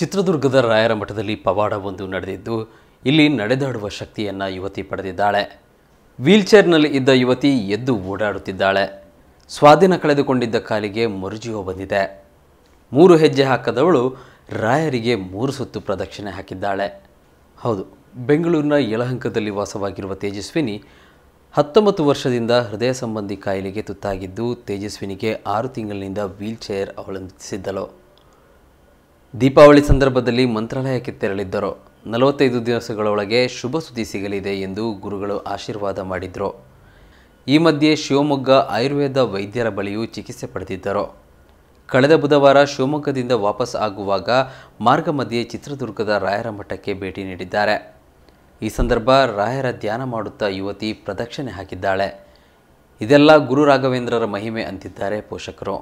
ಚಿತ್ರದುರ್ಗದ ರಾಯರ ಮಠದಲ್ಲಿ ಪವಾಡ ಒಂದು ನಡೆದಿದ್ದು ಇಲ್ಲಿ ನಡೆದಾಡುವ ಶಕ್ತಿಯನ್ನು ಯುವತಿ ಪಡೆದಿದ್ದಾಳೆ ವೀಲ್ಚೇರ್ನಲ್ಲಿ ಇದ್ದ ಯುವತಿ ಎದ್ದು ಓಡಾಡುತ್ತಿದ್ದಾಳೆ ಸ್ವಾಧೀನ ಕಳೆದುಕೊಂಡಿದ್ದ ಕಾಲಿಗೆ ಮರುಜೀವ ಬಂದಿದೆ ಮೂರು ಹೆಜ್ಜೆ ಹಾಕದವಳು ರಾಯರಿಗೆ ಮೂರು ಸುತ್ತು ಪ್ರದಕ್ಷಿಣೆ ಹಾಕಿದ್ದಾಳೆ ಹೌದು ಬೆಂಗಳೂರಿನ ಯಲಹಂಕದಲ್ಲಿ ವಾಸವಾಗಿರುವ ತೇಜಸ್ವಿನಿ ಹತ್ತೊಂಬತ್ತು ವರ್ಷದಿಂದ ಹೃದಯ ಸಂಬಂಧಿ ಕಾಯಿಲೆಗೆ ತುತ್ತಾಗಿದ್ದು ತೇಜಸ್ವಿನಿಗೆ ಆರು ತಿಂಗಳಿನಿಂದ ವೀಲ್ಚೇರ್ ಅವಲಂಬಿಸಿದ್ದಳು ದೀಪಾವಳಿ ಸಂದರ್ಭದಲ್ಲಿ ಮಂತ್ರಾಲಯಕ್ಕೆ ತೆರಳಿದ್ದರು ನಲವತ್ತೈದು ದಿವಸಗಳೊಳಗೆ ಶುಭ ಸುದ್ದಿ ಸಿಗಲಿದೆ ಎಂದು ಗುರುಗಳು ಆಶೀರ್ವಾದ ಮಾಡಿದರು ಈ ಮಧ್ಯೆ ಶಿವಮೊಗ್ಗ ಆಯುರ್ವೇದ ವೈದ್ಯರ ಬಳಿಯೂ ಚಿಕಿತ್ಸೆ ಪಡೆದಿದ್ದರು ಕಳೆದ ಬುಧವಾರ ಶಿವಮೊಗ್ಗದಿಂದ ವಾಪಸ್ ಆಗುವಾಗ ಮಾರ್ಗ ಮಧ್ಯೆ ಚಿತ್ರದುರ್ಗದ ರಾಯರ ಮಠಕ್ಕೆ ಭೇಟಿ ನೀಡಿದ್ದಾರೆ ಈ ಸಂದರ್ಭ ರಾಯರ ಧ್ಯಾನ ಮಾಡುತ್ತಾ ಯುವತಿ ಪ್ರದಕ್ಷಿಣೆ ಹಾಕಿದ್ದಾಳೆ ಇದೆಲ್ಲ ಗುರು ರಾಘವೇಂದ್ರರ ಮಹಿಮೆ ಅಂತಿದ್ದಾರೆ ಪೋಷಕರು